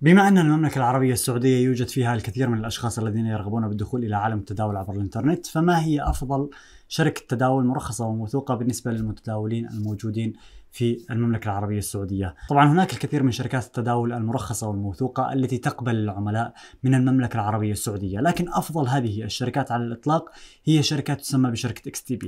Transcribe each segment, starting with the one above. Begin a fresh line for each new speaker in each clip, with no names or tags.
بما أن المملكة العربية السعودية يوجد فيها الكثير من الأشخاص الذين يرغبون بالدخول إلى عالم التداول عبر الإنترنت فما هي أفضل شركة تداول مرخصة وموثوقة بالنسبة للمتداولين الموجودين في المملكة العربية السعودية طبعا هناك الكثير من شركات التداول المرخصة والموثوقة التي تقبل العملاء من المملكة العربية السعودية لكن أفضل هذه الشركات على الإطلاق هي شركة تسمى بشركة XTB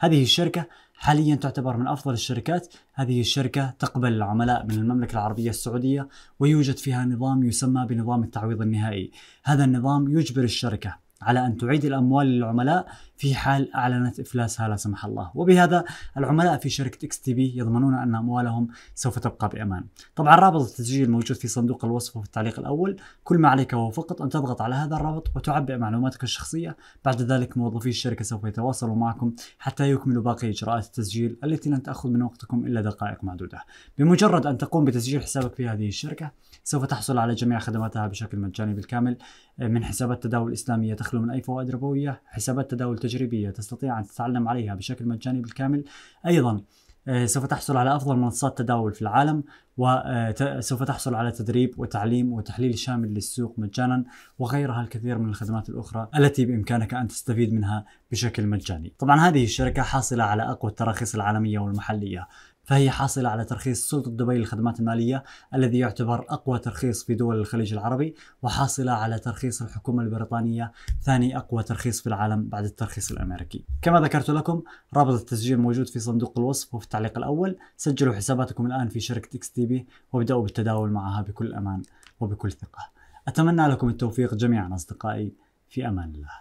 هذه الشركة حاليا تعتبر من أفضل الشركات هذه الشركة تقبل العملاء من المملكة العربية السعودية ويوجد فيها نظام يسمى بنظام التعويض النهائي هذا النظام يجبر الشركة على أن تعيد الأموال للعملاء في حال أعلنت إفلاسها لا سمح الله وبهذا العملاء في شركة اكس تي بي يضمنون أن أموالهم سوف تبقى بأمان طبعا رابط التسجيل موجود في صندوق الوصف وفي التعليق الأول كل ما عليك هو فقط أن تضغط على هذا الرابط وتعبئ معلوماتك الشخصية بعد ذلك موظفي الشركة سوف يتواصلوا معكم حتى يكملوا باقي إجراءات التسجيل التي لن تأخذ من وقتكم إلا دقائق معدودة بمجرد أن تقوم بتسجيل حسابك في هذه الشركة سوف تحصل على جميع خدماتها بشكل مجاني بالكامل من حسابات تداول إسلامية تخلو من أي فوائد ربوية حسابات تداول تجريبيه تستطيع ان تتعلم عليها بشكل مجاني بالكامل ايضا آه، سوف تحصل على افضل منصات تداول في العالم وسوف آه، تحصل على تدريب وتعليم وتحليل شامل للسوق مجانا وغيرها الكثير من الخدمات الاخرى التي بامكانك ان تستفيد منها بشكل مجاني. طبعا هذه الشركه حاصله على اقوى التراخيص العالميه والمحليه فهي حاصلة على ترخيص سلطة دبي للخدمات المالية الذي يعتبر أقوى ترخيص في دول الخليج العربي وحاصلة على ترخيص الحكومة البريطانية ثاني أقوى ترخيص في العالم بعد الترخيص الأمريكي كما ذكرت لكم رابط التسجيل موجود في صندوق الوصف وفي التعليق الأول سجلوا حساباتكم الآن في شركة اكس تي بي وابدأوا بالتداول معها بكل أمان وبكل ثقة أتمنى لكم التوفيق جميعا أصدقائي في أمان الله